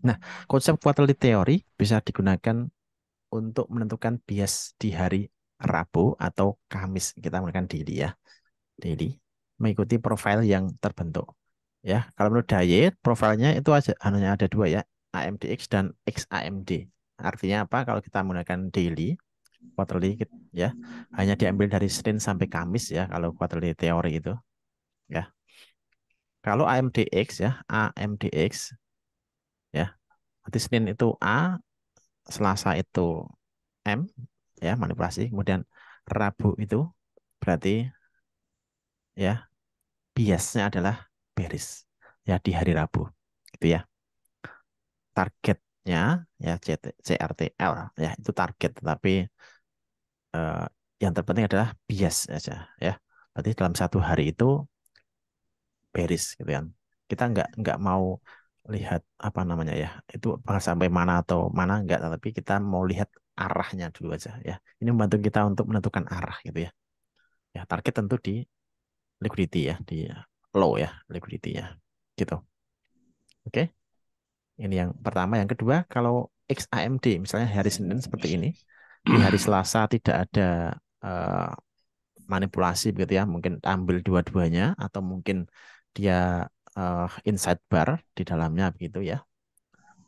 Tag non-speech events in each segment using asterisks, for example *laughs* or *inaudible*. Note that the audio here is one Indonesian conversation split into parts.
Nah, konsep quarterly theory bisa digunakan untuk menentukan bias di hari Rabu atau Kamis. Kita menggunakan daily ya. Daily mengikuti profil yang terbentuk. Ya, kalau menurut diet, profilnya itu aja hanya ada dua ya, AMDX dan XAMD. Artinya apa? Kalau kita menggunakan daily quarterly ya, hanya diambil dari Senin sampai Kamis ya kalau quarterly theory itu. Ya. Kalau AMDX ya, AMDX Berarti Senin itu A, Selasa itu M, ya manipulasi. Kemudian Rabu itu berarti ya biasnya adalah beris ya di hari Rabu gitu ya. Targetnya ya CRTL ya itu target Tapi eh, yang terpenting adalah bias aja ya. Berarti dalam satu hari itu beris gitu kan. Kita nggak nggak mau lihat apa namanya ya itu sampai mana atau mana enggak tapi kita mau lihat arahnya dulu aja ya ini membantu kita untuk menentukan arah gitu ya ya target tentu di liquidity ya di low ya liquidity ya gitu oke ini yang pertama yang kedua kalau XAMD misalnya hari Senin seperti ini di hari *clears throat* Selasa tidak ada uh, manipulasi begitu ya mungkin ambil dua-duanya atau mungkin dia uh, insight bar di dalamnya begitu ya.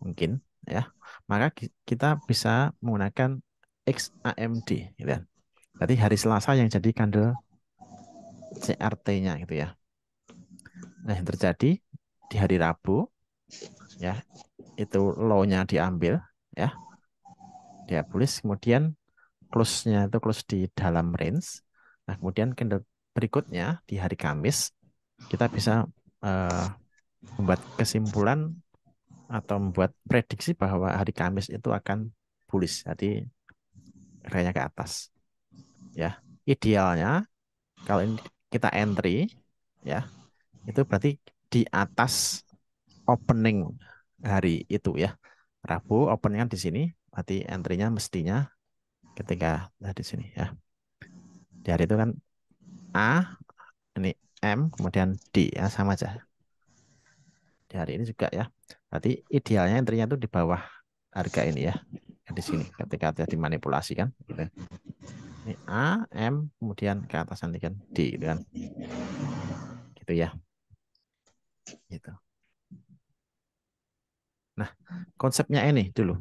Mungkin ya. Maka kita bisa menggunakan XAMD gitu ya. Berarti hari Selasa yang jadi candle CRT-nya gitu ya. Nah, yang terjadi di hari Rabu ya, itu low-nya diambil ya. Dia tulis kemudian close-nya itu close di dalam range. Nah, kemudian candle berikutnya di hari Kamis kita bisa uh, membuat kesimpulan atau membuat prediksi bahwa hari Kamis itu akan bullish, jadi kayaknya ke atas. Ya, idealnya kalau ini kita entry, ya itu berarti di atas opening hari itu ya. Rabu opening di sini, berarti entry-nya mestinya ketika nah di sini ya. Di hari itu kan A ini M, kemudian D. Ya, sama aja. Di hari ini juga ya. Berarti idealnya entry-nya itu di bawah harga ini ya. Di sini ketika dia dimanipulasi kan. Gitu. Ini A, M, kemudian ke atas nanti kan D gitu kan. Gitu ya. Gitu. Nah, konsepnya ini dulu.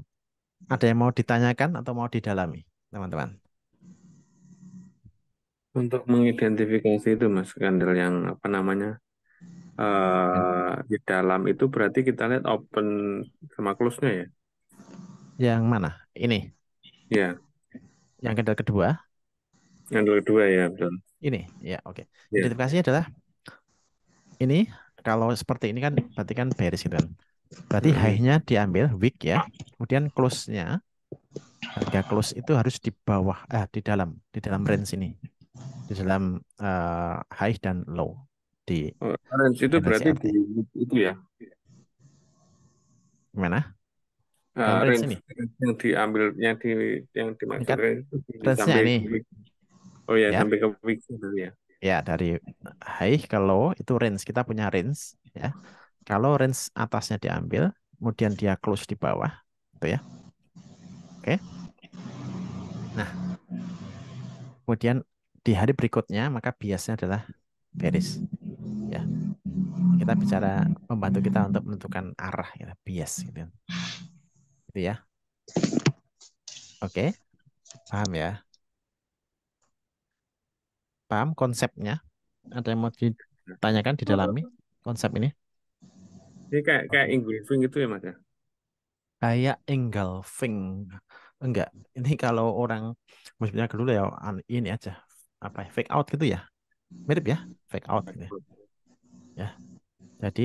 Ada yang mau ditanyakan atau mau didalami, teman-teman? Untuk mengidentifikasi itu Mas Kandel yang apa namanya uh, di dalam itu berarti kita lihat open sama close-nya ya. Yang mana? Ini. Ya. Yang kandel kedua. Kandel kedua ya betul. Ini ya oke. Okay. Ya. Identifikasinya adalah ini kalau seperti ini kan berarti kan bearish gitu kan. Berarti hmm. high-nya diambil weak ya. Kemudian close-nya harga close itu harus di bawah eh, di dalam di dalam range ini di dalam uh, high dan low di oh, range itu berarti di, itu ya gimana uh, range, range ini yang diambilnya di yang dimaksud range, range sampai oh ya, ya sampai ke week ya ya dari high ke low itu range kita punya range ya kalau range atasnya diambil kemudian dia close di bawah itu ya oke okay. nah kemudian di hari berikutnya maka biasnya adalah beris. Ya. Kita bicara membantu kita untuk menentukan arah ya, bias gitu. gitu. ya. Oke. Paham ya? Paham konsepnya? Ada yang mau ditanyakan di didalami konsep ini? Ini kayak kayak engulfing gitu ya, Mas ya? Kayak engulfing enggak ini kalau orang maksudnya dulu ya ini aja apa ya? fake out gitu ya mirip ya fake out gitu ya, ya. jadi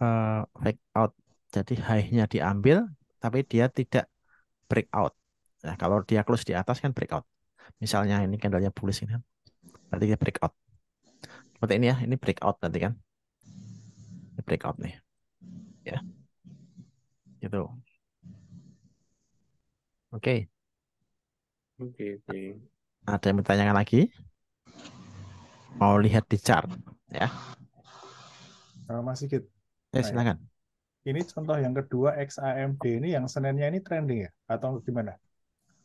uh, fake out jadi high-nya diambil tapi dia tidak break out nah kalau dia close di atas kan break out misalnya ini candlenya bullish ini kan berarti dia break out seperti ini ya ini break out nanti kan ini break out nih ya gitu oke okay. oke okay, okay. Ada yang bertanya lagi? Mau lihat di chart ya? Uh, Mas Sigit. Ya, nah, silakan. Ini contoh yang kedua XAMD ini yang Seninnya ini trending ya atau gimana?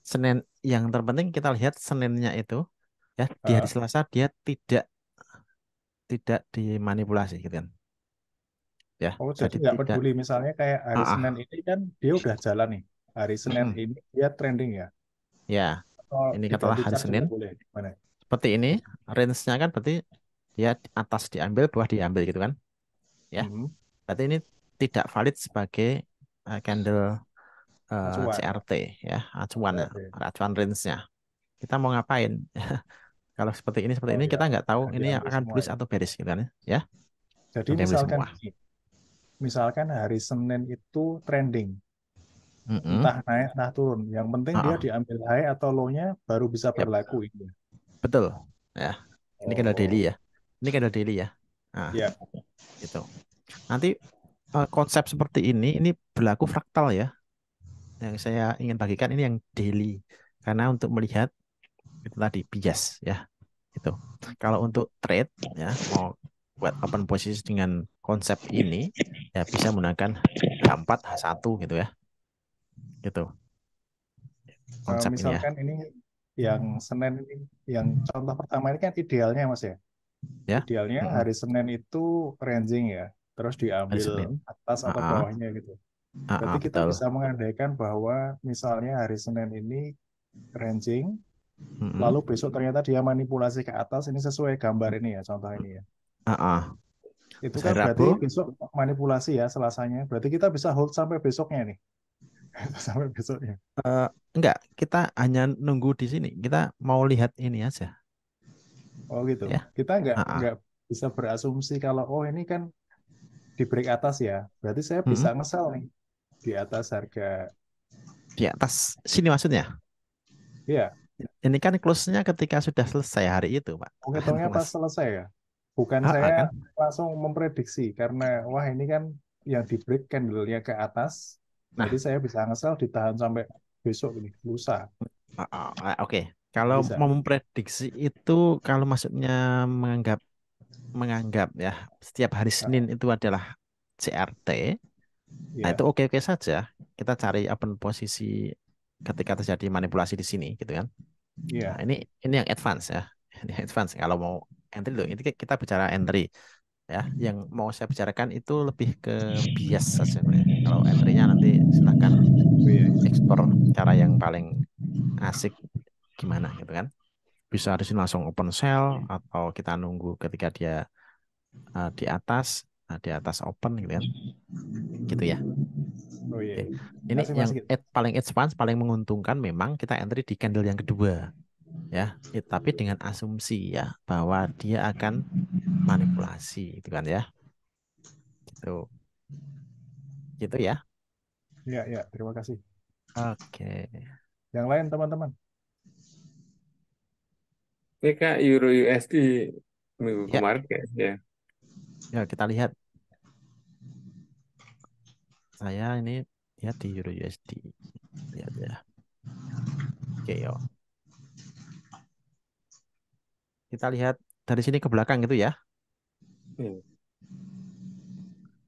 Senin yang terpenting kita lihat Seninnya itu ya di hari uh, Selasa dia tidak tidak dimanipulasi gitu kan. Ya. Oh, jadi, jadi tidak... peduli misalnya kayak hari uh, Senin ini kan dia udah jalan nih. Hari Senin uh, ini dia trending ya. Ya oh, ini katalah hari Senin seperti ini range-nya kan berarti ya dia atas diambil bawah diambil gitu kan ya mm -hmm. berarti ini tidak valid sebagai uh, candle uh, eh, CRT ya acuan okay. Ya, acuan range-nya kita mau ngapain *laughs* kalau seperti ini seperti oh, ini ya. kita nggak tahu Jadi ini yang akan bullish ya. atau bearish gitu kan ya jadi Jadi misalkan misalkan hari Senin itu trending Mm-hmm. Entah naik, entah turun. Yang penting dia diambil high atau low-nya baru bisa yep. berlaku ini. Iya. Betul. Ya. Ini oh. daily ya. Ini candle daily ya. Nah, yep. Iya. gitu. Nanti uh, konsep seperti ini ini berlaku fraktal ya. Yang saya ingin bagikan ini yang daily karena untuk melihat itu tadi bias ya itu kalau untuk trade ya mau buat open posisi dengan konsep ini ya bisa menggunakan H4 H1 gitu ya gitu misalkan ini, ini yang Senin ini yang contoh pertama ini kan idealnya mas ya, ya? idealnya hmm. hari Senin itu ranging ya terus diambil atas atau uh-huh. bawahnya gitu Uh-huh. berarti ah, kita betul. bisa mengandaikan bahwa misalnya hari Senin ini ranging hmm. lalu besok ternyata dia manipulasi ke atas ini sesuai gambar ini ya contoh ini ya Uh-huh. itu kan berarti besok manipulasi ya selasanya berarti kita bisa hold sampai besoknya nih *laughs* sampai besoknya? Uh, enggak, kita hanya nunggu di sini. Kita mau lihat ini aja. Oh gitu. Ya. Kita enggak uh -uh. nggak bisa berasumsi kalau oh ini kan di break atas ya. Berarti saya bisa hmm. ngesel nih di atas harga. Di atas sini maksudnya? Iya. Ini kan close-nya ketika sudah selesai hari itu, Pak. Oh, pas selesai ya? Bukan ah, saya kan? langsung memprediksi karena wah ini kan yang di break candle-nya ke atas Nah. Jadi saya bisa ngesel ditahan sampai besok ini, lusa. Ah, ah, ah, oke. okay. Kalau bisa. mau memprediksi itu kalau maksudnya menganggap menganggap ya setiap hari ya. Senin itu adalah CRT. Nah, ya. Nah, itu oke-oke saja. Kita cari open posisi ketika terjadi manipulasi di sini gitu kan. ya Nah, ini ini yang advance ya. Ini advance kalau mau entry loh. Ini kita bicara entry ya hmm. yang mau saya bicarakan itu lebih ke hmm. bias saja ya. kalau entry-nya nanti silahkan oh, iya, iya. ekspor cara yang paling asik gimana gitu kan bisa di sini langsung open cell atau kita nunggu ketika dia uh, di atas uh, di atas open gitu kan gitu ya Oh, iya. iya. Ini masih, yang paling advance, paling menguntungkan memang kita entry di candle yang kedua ya tapi dengan asumsi ya bahwa dia akan manipulasi itu kan ya Itu, gitu ya ya ya terima kasih oke yang lain teman-teman TK Euro USD minggu ya. kemarin ya ya kita lihat saya ini lihat di Euro USD lihat ya oke yo kita lihat dari sini ke belakang gitu ya. Iya.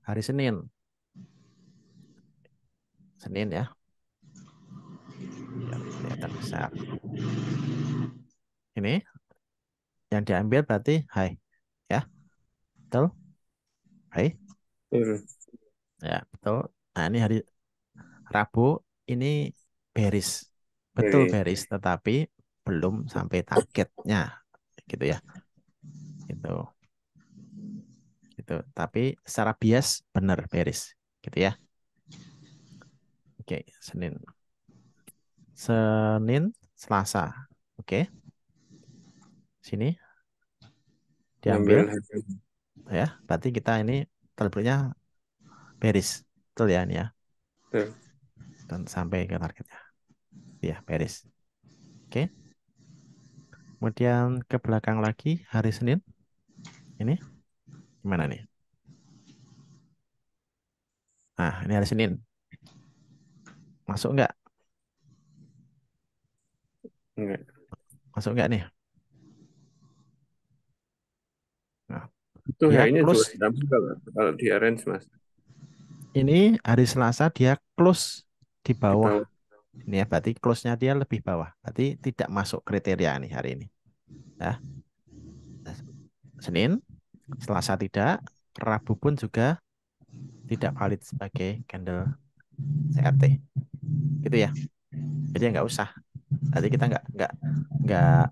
Hari Senin. Senin ya. ya kelihatan besar. Ini yang diambil berarti hai ya. Betul? Hai. Iya. Ya, betul. Nah, ini hari Rabu ini beris. Betul iya. beris tetapi belum sampai targetnya gitu ya gitu gitu tapi secara bias benar beris gitu ya oke senin senin selasa oke sini diambil ya berarti kita ini terbitnya beris betul ya ini ya betul. dan sampai ke targetnya ya beris oke okay. Kemudian ke belakang lagi hari Senin. Ini gimana nih? Nah, ini hari Senin. Masuk nggak? Enggak. Masuk enggak nih? Nah, itu ya, ini close. Kalau, di arrange, Mas. Ini hari Selasa dia close Di bawah. Ini ya, berarti close-nya dia lebih bawah. Berarti tidak masuk kriteria nih hari ini. Ya. Senin, Selasa tidak, Rabu pun juga tidak valid sebagai candle CRT. Gitu ya. Jadi nggak usah. Nanti kita nggak nggak nggak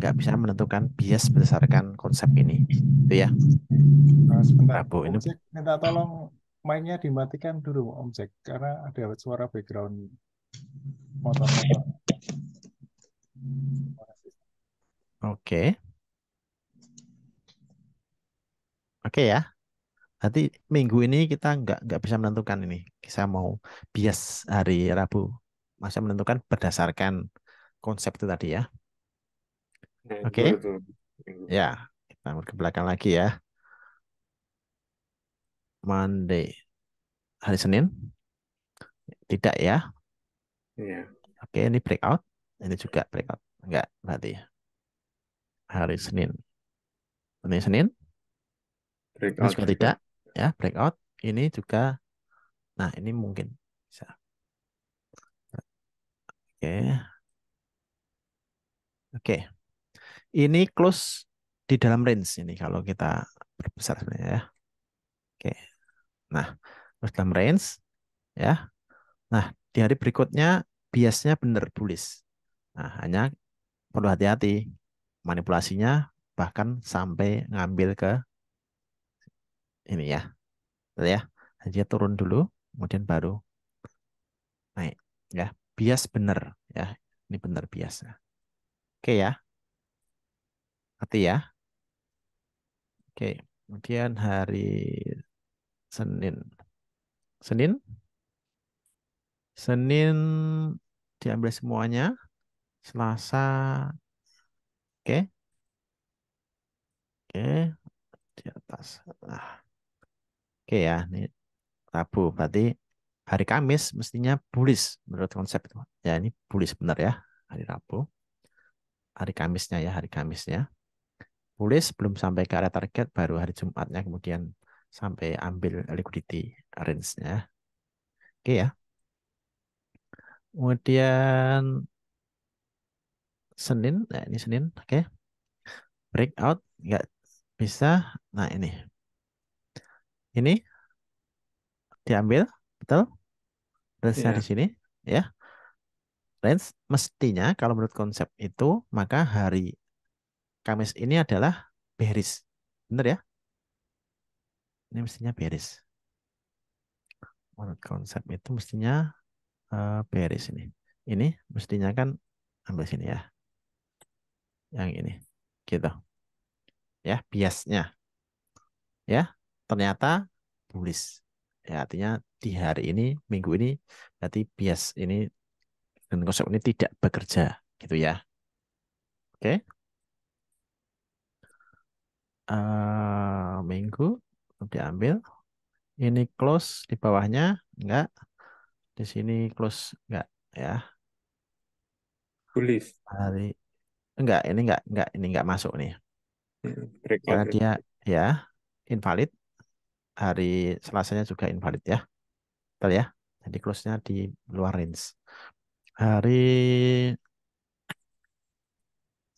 nggak bisa menentukan bias berdasarkan konsep ini. Itu ya. Nah, sebentar. Rabu ini. Jack, minta tolong mainnya dimatikan dulu Om Jack karena ada suara background motor-motor. Oke. Oke ya. Nanti minggu ini kita nggak nggak bisa menentukan ini. Kita mau bias hari Rabu. Masa menentukan berdasarkan konsep itu tadi ya. Oke. Okay. Ya, kita ke belakang lagi ya. Monday. Hari Senin? Tidak ya. Yeah. Oke, ini breakout. Ini juga breakout. Enggak, berarti. ya hari Senin. Hari Senin. Breakout. Ini tidak ya breakout. Ini juga. Nah ini mungkin bisa. Oke. Okay. Oke. Okay. Ini close di dalam range ini kalau kita perbesar sebenarnya ya. Oke. Okay. Nah, close dalam range ya. Nah, di hari berikutnya biasnya benar bullish. Nah, hanya perlu hati-hati manipulasinya bahkan sampai ngambil ke ini ya. ya. dia turun dulu, kemudian baru naik ya. Bias bener ya. Ini benar ya, Oke ya. Hati ya. Oke, kemudian hari Senin. Senin? Senin diambil semuanya. Selasa Oke. Oke. Di atas. Nah. Oke ya. Ini Rabu. Berarti hari Kamis mestinya bullish menurut konsep itu. Ya ini bullish benar ya. Hari Rabu. Hari Kamisnya ya. Hari Kamisnya. Bullish belum sampai ke area target. Baru hari Jumatnya kemudian sampai ambil liquidity range-nya. Oke ya. Kemudian Senin, nah ini Senin, oke. Okay. Breakout nggak bisa. Nah ini, ini diambil, betul? range yeah. di iya. sini, ya. Range mestinya kalau menurut konsep itu maka hari Kamis ini adalah bearish, bener ya? Ini mestinya bearish. Menurut konsep itu mestinya uh, bearish ini. Ini mestinya kan ambil sini ya yang ini gitu ya biasnya ya ternyata bullish ya artinya di hari ini minggu ini berarti bias ini dan konsep ini tidak bekerja gitu ya oke okay. uh, eh, minggu diambil ini close di bawahnya enggak di sini close enggak ya tulis hari Enggak, ini enggak enggak ini enggak masuk nih. Hmm, Record. Karena dia ya invalid. Hari Selasanya juga invalid ya. Betul ya? Jadi close-nya di luar range. Hari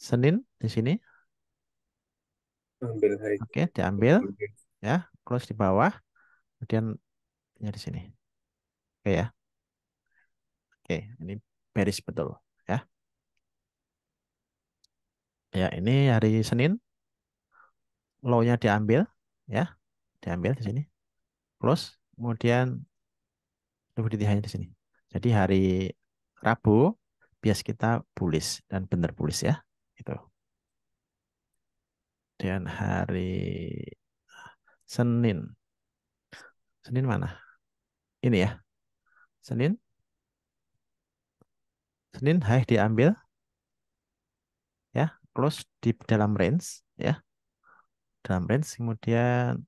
Senin di sini. Ambil hari. Oke, diambil. Ambil. Ya, close di bawah. Kemudian ya di sini. Oke ya. Oke, ini beris betul ya ini hari Senin low-nya diambil ya diambil di sini close kemudian likuiditasnya di sini jadi hari Rabu bias kita bullish dan benar bullish ya itu dan hari Senin Senin mana ini ya Senin Senin high diambil close di dalam range ya. Dalam range kemudian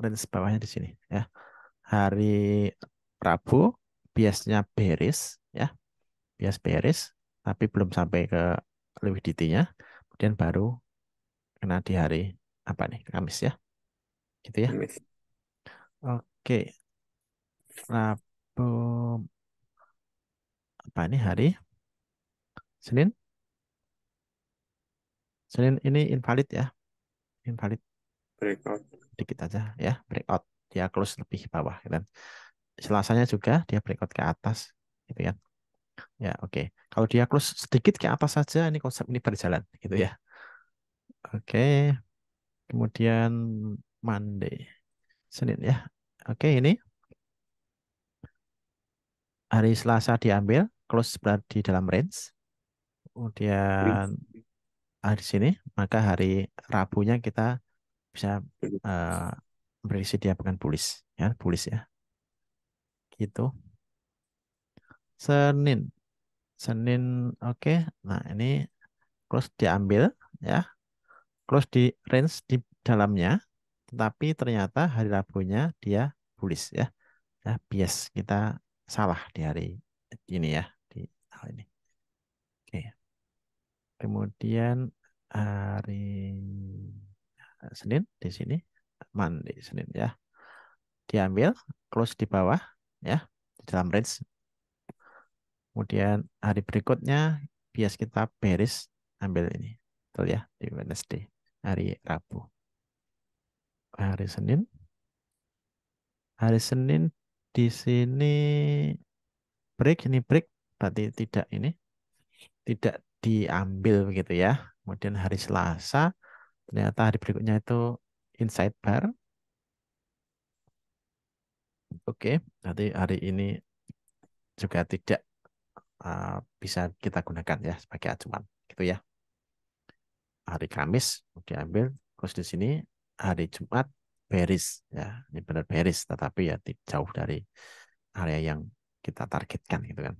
range bawahnya di sini ya. Hari Rabu biasnya bearish, ya. Bias bearish, tapi belum sampai ke lebih detailnya Kemudian baru kena di hari apa nih? Kamis ya. Gitu ya. Kamis. Oke. Rabu apa ini hari Senin? Senin ini invalid ya. Invalid. Breakout. Dikit aja ya, breakout. Dia close lebih bawah dan gitu kan. Selasanya juga dia breakout ke atas gitu kan. Ya, oke. Okay. Kalau dia close sedikit ke atas saja ini konsep ini berjalan gitu ya. Oke. Okay. Kemudian Monday. Senin ya. Oke, okay, ini hari Selasa diambil, close berada di dalam range. Kemudian Ah, di sini, maka hari Rabunya kita bisa uh, berisi dia dengan pulis ya, pulis ya. Gitu. Senin. Senin oke. Okay. Nah, ini close diambil ya. Close di range di dalamnya, tetapi ternyata hari Rabunya dia pulis ya. ya bias kita salah di hari ini ya, di hal ini. Kemudian hari Senin di sini mandi Senin ya. Diambil close di bawah ya di dalam range. Kemudian hari berikutnya bias kita beris ambil ini. Betul ya di Wednesday hari Rabu. Hari Senin. Hari Senin di sini break ini break berarti tidak ini tidak diambil begitu ya. Kemudian hari Selasa, ternyata hari berikutnya itu inside bar. Oke, nanti hari ini juga tidak uh, bisa kita gunakan ya sebagai acuan gitu ya. Hari Kamis oke ambil, terus di sini hari Jumat beris ya ini benar beris tetapi ya jauh dari area yang kita targetkan gitu kan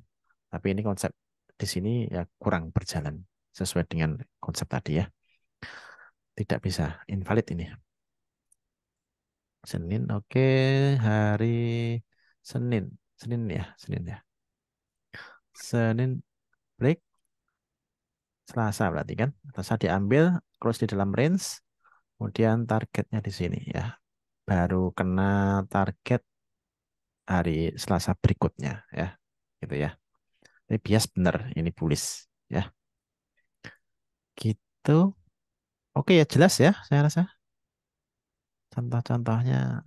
tapi ini konsep di sini ya kurang berjalan sesuai dengan konsep tadi ya. Tidak bisa invalid ini. Senin, oke, okay. hari Senin, Senin ya, Senin ya. Senin break. Selasa berarti kan. Selasa diambil, close di dalam range. Kemudian targetnya di sini ya. Baru kena target hari Selasa berikutnya ya. Gitu ya. Ini bias benar ini bullish ya. Gitu. Oke ya jelas ya saya rasa. Contoh-contohnya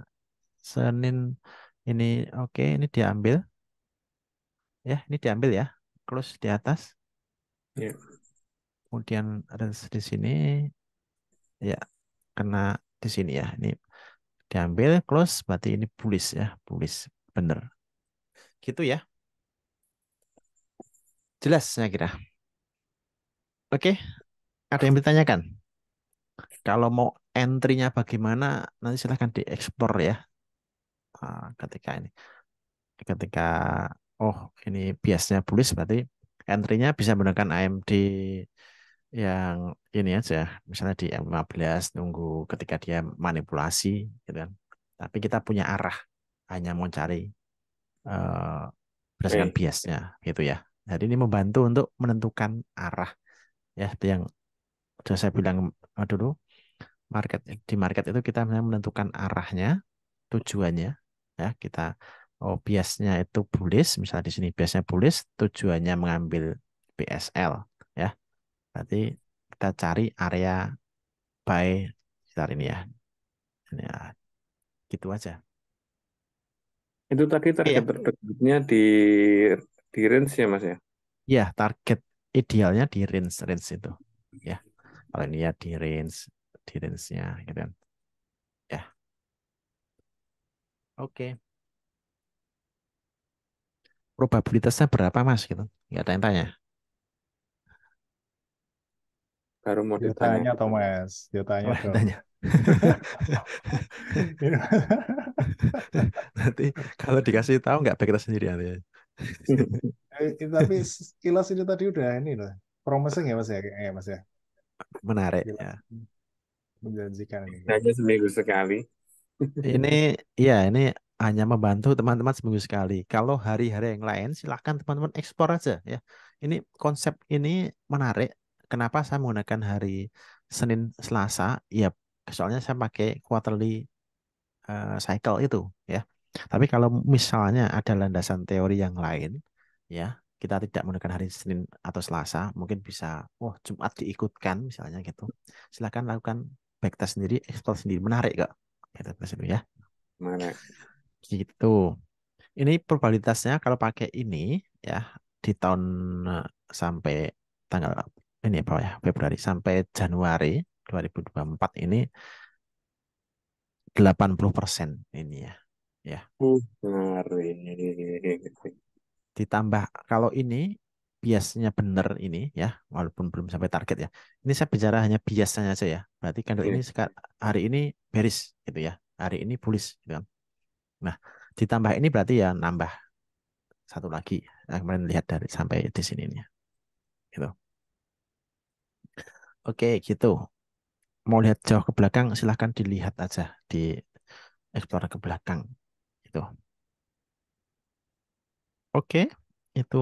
Senin ini oke ini diambil. Ya, ini diambil ya. Close di atas. Ya. Kemudian ada di sini ya kena di sini ya. Ini diambil close berarti ini bullish ya, bullish benar. Gitu ya. Jelas saya kira. Oke, ada yang ditanyakan? Kalau mau entry-nya bagaimana, nanti silahkan diekspor ya. Ah, ketika ini. Ketika, oh ini biasanya bullish berarti entry-nya bisa menggunakan AMD yang ini aja. Misalnya di M15 nunggu ketika dia manipulasi gitu kan. Tapi kita punya arah, hanya mau cari uh, berdasarkan biasnya gitu ya. Jadi ini membantu untuk menentukan arah. Ya, itu yang sudah saya bilang eh, dulu. Market di market itu kita menentukan arahnya, tujuannya, ya kita oh biasnya itu bullish, misalnya di sini biasnya bullish, tujuannya mengambil BSL, ya. Berarti kita cari area buy sekitar ini ya. Ini ya. Gitu aja. Itu tadi target ya. di di range ya mas ya ya target idealnya di range range itu ya kalau ini ya di range di range nya gitu ya kan ya oke okay. probabilitasnya berapa mas gitu nggak ada yang tanya baru mau ditanya, ditanya atau mas ditanya oh, tanya *laughs* *laughs* nanti kalau dikasih tahu nggak baik kita sendiri nanti *laughs* Eh, tapi kilas ini tadi udah ini loh. Promising ya Mas ya kayaknya Mas ya. Menarik ya. Menjanjikan ini. Hanya seminggu sekali. ini ya ini hanya membantu teman-teman seminggu sekali. Kalau hari-hari yang lain silahkan teman-teman eksplor aja ya. Ini konsep ini menarik. Kenapa saya menggunakan hari Senin Selasa? Ya soalnya saya pakai quarterly uh, cycle itu ya. Tapi kalau misalnya ada landasan teori yang lain, ya kita tidak menggunakan hari Senin atau Selasa, mungkin bisa, wah oh, Jumat diikutkan misalnya gitu. Silakan lakukan backtest sendiri, eksplor sendiri. Menarik gak? Backtest dulu ya. Menarik. Gitu. Ini probabilitasnya kalau pakai ini ya di tahun eh, sampai tanggal ini apa ya Februari sampai Januari 2024 ini 80 persen ini ya ya. Ditambah kalau ini biasanya benar ini ya, walaupun belum sampai target ya. Ini saya bicara hanya biasanya saja ya. Berarti candle iya. ini ini hari ini beris gitu ya. Hari ini bullish gitu kan. Nah, ditambah ini berarti ya nambah satu lagi. Nah, kemarin lihat dari sampai di sini ya. Gitu. Oke, gitu. Mau lihat jauh ke belakang silahkan dilihat aja di explore ke belakang gitu. Oke, itu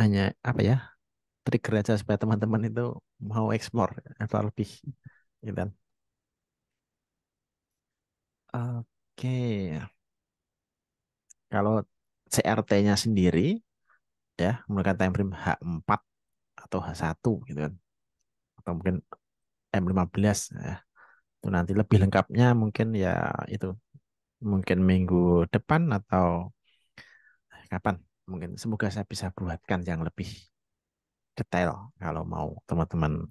hanya apa ya? Trigger aja supaya teman-teman itu mau explore atau lebih gitu kan. Oke. Kalau CRT-nya sendiri ya menggunakan time frame H4 atau H1 gitu kan. Atau mungkin M15 ya. Itu nanti lebih lengkapnya mungkin ya itu mungkin minggu depan atau kapan mungkin semoga saya bisa buatkan yang lebih detail kalau mau teman-teman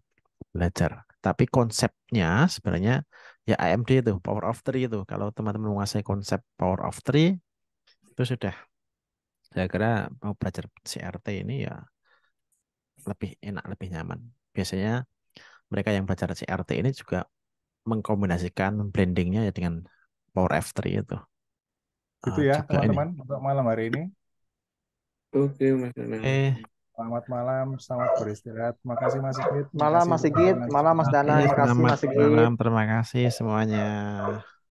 belajar tapi konsepnya sebenarnya ya AMD itu power of three itu kalau teman-teman menguasai konsep power of three itu sudah saya kira mau belajar CRT ini ya lebih enak lebih nyaman biasanya mereka yang belajar CRT ini juga mengkombinasikan blendingnya ya dengan Power F3 itu. Itu ah, ya teman-teman untuk malam hari ini. Oke Mas Danang. Eh. Selamat malam, selamat beristirahat. Makasih Mas Sigit. Malam Mas Sigit, malam Mas Danang. Terima kasih Mas Sigit. Malam, terima kasih semuanya.